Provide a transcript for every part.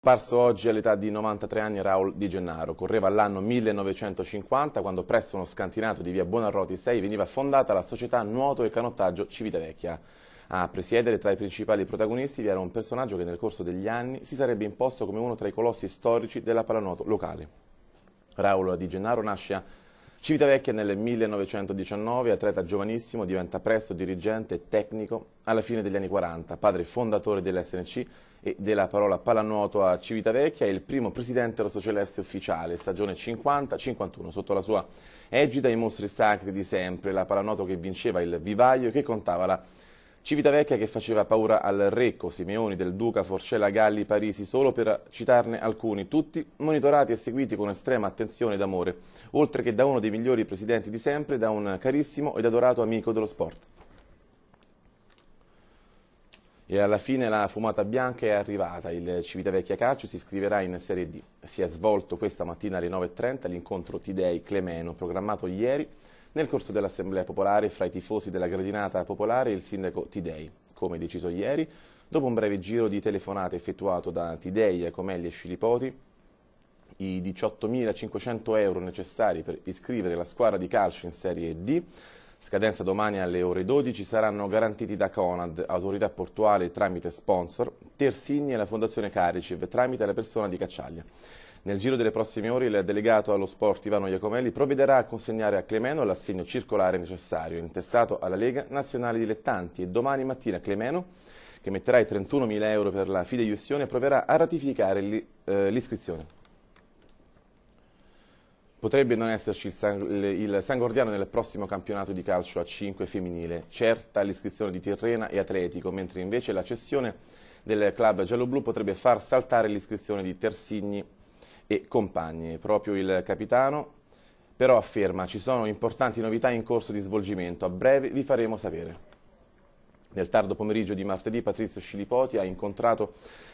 Apparso oggi all'età di 93 anni Raul Di Gennaro, correva l'anno 1950 quando presso uno scantinato di via Buonarroti 6 veniva fondata la società Nuoto e Canottaggio Civitavecchia. A presiedere tra i principali protagonisti vi era un personaggio che nel corso degli anni si sarebbe imposto come uno tra i colossi storici della pallanuoto locale. Raul Di Gennaro nasce a Civitavecchia nel 1919, atleta giovanissimo, diventa presto dirigente tecnico alla fine degli anni 40, padre fondatore dell'SNC e della parola pallanuoto a Civitavecchia e il primo presidente rossoceleste ufficiale, stagione 50-51, sotto la sua egida i mostri sacri di sempre, la pallanuoto che vinceva il vivaio e che contava la Civitavecchia che faceva paura al Recco, Simeoni, Del Duca, Forcella, Galli, Parisi, solo per citarne alcuni, tutti monitorati e seguiti con estrema attenzione ed amore, oltre che da uno dei migliori presidenti di sempre, da un carissimo ed adorato amico dello sport. E alla fine la fumata bianca è arrivata, il Civitavecchia Calcio si iscriverà in Serie D. Si è svolto questa mattina alle 9.30 l'incontro Tidei-Clemeno, programmato ieri nel corso dell'Assemblea Popolare, fra i tifosi della Gradinata Popolare, il sindaco Tidei, come deciso ieri, dopo un breve giro di telefonate effettuato da Tidei, Comelli e Scilipoti, i 18.500 euro necessari per iscrivere la squadra di calcio in Serie D, scadenza domani alle ore 12, saranno garantiti da Conad, autorità portuale tramite sponsor, Tersini e la Fondazione Caricev tramite la persona di Cacciaglia. Nel giro delle prossime ore il delegato allo sport Ivano Iacomelli provvederà a consegnare a Clemeno l'assegno circolare necessario, intestato alla Lega Nazionale Dilettanti e domani mattina Clemeno che metterà i 31.000 euro per la fideiussione, proverà a ratificare eh, l'iscrizione. Potrebbe non esserci il, San, il San Gordiano nel prossimo campionato di calcio a 5 femminile, certa l'iscrizione di Tirrena e Atletico, mentre invece la cessione del club gialloblu potrebbe far saltare l'iscrizione di Tersigni e compagni. Proprio il capitano però afferma ci sono importanti novità in corso di svolgimento, a breve vi faremo sapere. Nel tardo pomeriggio di martedì Patrizio Scilipoti ha incontrato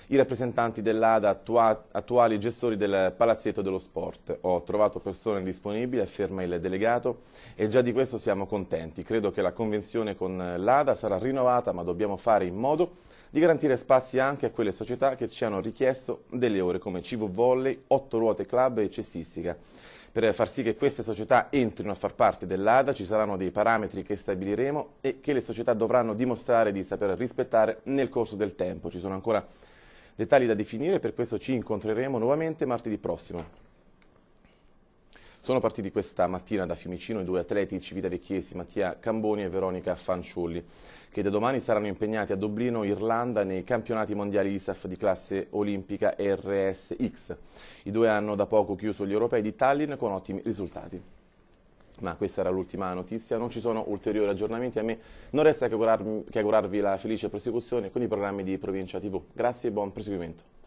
i rappresentanti dell'ADA, attua attuali gestori del Palazzetto dello Sport. Ho trovato persone disponibili, afferma il delegato, e già di questo siamo contenti. Credo che la convenzione con l'ADA sarà rinnovata, ma dobbiamo fare in modo di garantire spazi anche a quelle società che ci hanno richiesto delle ore come Civo Volley, Otto Ruote Club e Cestistica. Per far sì che queste società entrino a far parte dell'ADA ci saranno dei parametri che stabiliremo e che le società dovranno dimostrare di saper rispettare nel corso del tempo. Ci sono ancora dettagli da definire, per questo ci incontreremo nuovamente martedì prossimo. Sono partiti questa mattina da Fiumicino i due atleti civitavecchiesi Mattia Camboni e Veronica Fanciulli, che da domani saranno impegnati a Dublino, Irlanda, nei campionati mondiali ISAF di classe olimpica RSX. I due hanno da poco chiuso gli europei di Tallinn con ottimi risultati. Ma questa era l'ultima notizia, non ci sono ulteriori aggiornamenti, a me non resta che augurarvi, che augurarvi la felice prosecuzione con i programmi di Provincia TV. Grazie e buon proseguimento.